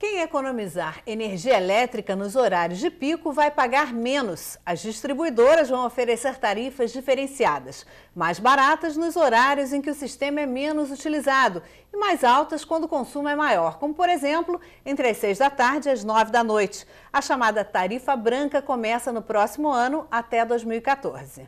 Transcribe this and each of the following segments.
Quem economizar energia elétrica nos horários de pico vai pagar menos. As distribuidoras vão oferecer tarifas diferenciadas, mais baratas nos horários em que o sistema é menos utilizado e mais altas quando o consumo é maior, como por exemplo entre as 6 da tarde e as 9 da noite. A chamada tarifa branca começa no próximo ano até 2014.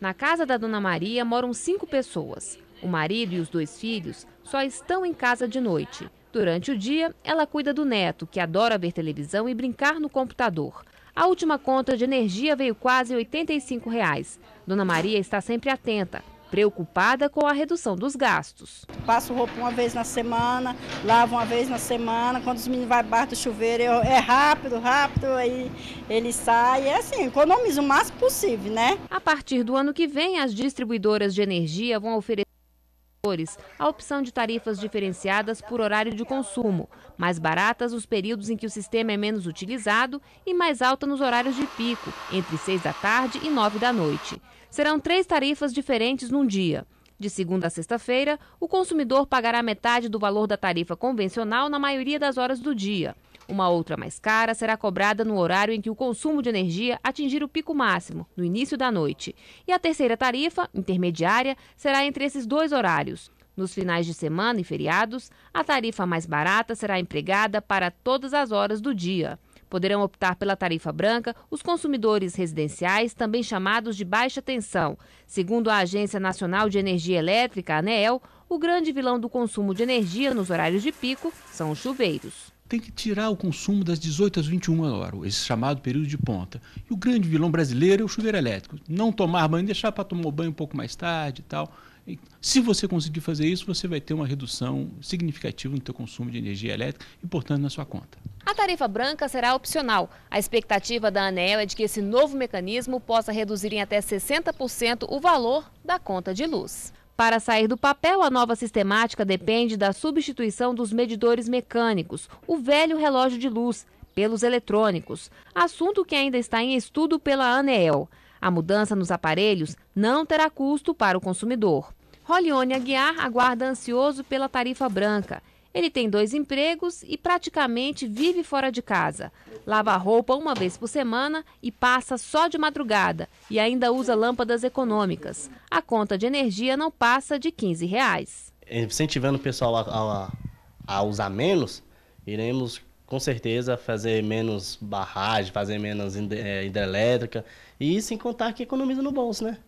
Na casa da Dona Maria moram cinco pessoas. O marido e os dois filhos só estão em casa de noite. Durante o dia, ela cuida do neto, que adora ver televisão e brincar no computador. A última conta de energia veio quase R$ 85. Reais. Dona Maria está sempre atenta, preocupada com a redução dos gastos. Passo roupa uma vez na semana, lavo uma vez na semana, quando os meninos vão abaixo do chuveiro, eu, é rápido, rápido, aí ele sai, é assim, economizo o máximo possível, né? A partir do ano que vem, as distribuidoras de energia vão oferecer consumidores a opção de tarifas diferenciadas por horário de consumo, mais baratas nos períodos em que o sistema é menos utilizado e mais alta nos horários de pico, entre 6 da tarde e 9 da noite. Serão três tarifas diferentes num dia. De segunda a sexta-feira, o consumidor pagará metade do valor da tarifa convencional na maioria das horas do dia. Uma outra mais cara será cobrada no horário em que o consumo de energia atingir o pico máximo, no início da noite. E a terceira tarifa, intermediária, será entre esses dois horários. Nos finais de semana e feriados, a tarifa mais barata será empregada para todas as horas do dia. Poderão optar pela tarifa branca os consumidores residenciais, também chamados de baixa tensão. Segundo a Agência Nacional de Energia Elétrica, ANEEL, o grande vilão do consumo de energia nos horários de pico são os chuveiros tem que tirar o consumo das 18 às 21 horas, esse chamado período de ponta. E o grande vilão brasileiro é o chuveiro elétrico. Não tomar banho, deixar para tomar banho um pouco mais tarde e tal. E se você conseguir fazer isso, você vai ter uma redução significativa no seu consumo de energia elétrica e, portanto, na sua conta. A tarifa branca será opcional. A expectativa da ANEL é de que esse novo mecanismo possa reduzir em até 60% o valor da conta de luz. Para sair do papel, a nova sistemática depende da substituição dos medidores mecânicos, o velho relógio de luz, pelos eletrônicos, assunto que ainda está em estudo pela ANEEL. A mudança nos aparelhos não terá custo para o consumidor. Rolione Aguiar aguarda ansioso pela tarifa branca ele tem dois empregos e praticamente vive fora de casa. Lava roupa uma vez por semana e passa só de madrugada e ainda usa lâmpadas econômicas. A conta de energia não passa de 15 reais. Incentivando o pessoal a, a, a usar menos, iremos com certeza fazer menos barragem, fazer menos eh, hidrelétrica e sem contar que economiza no bolso, né?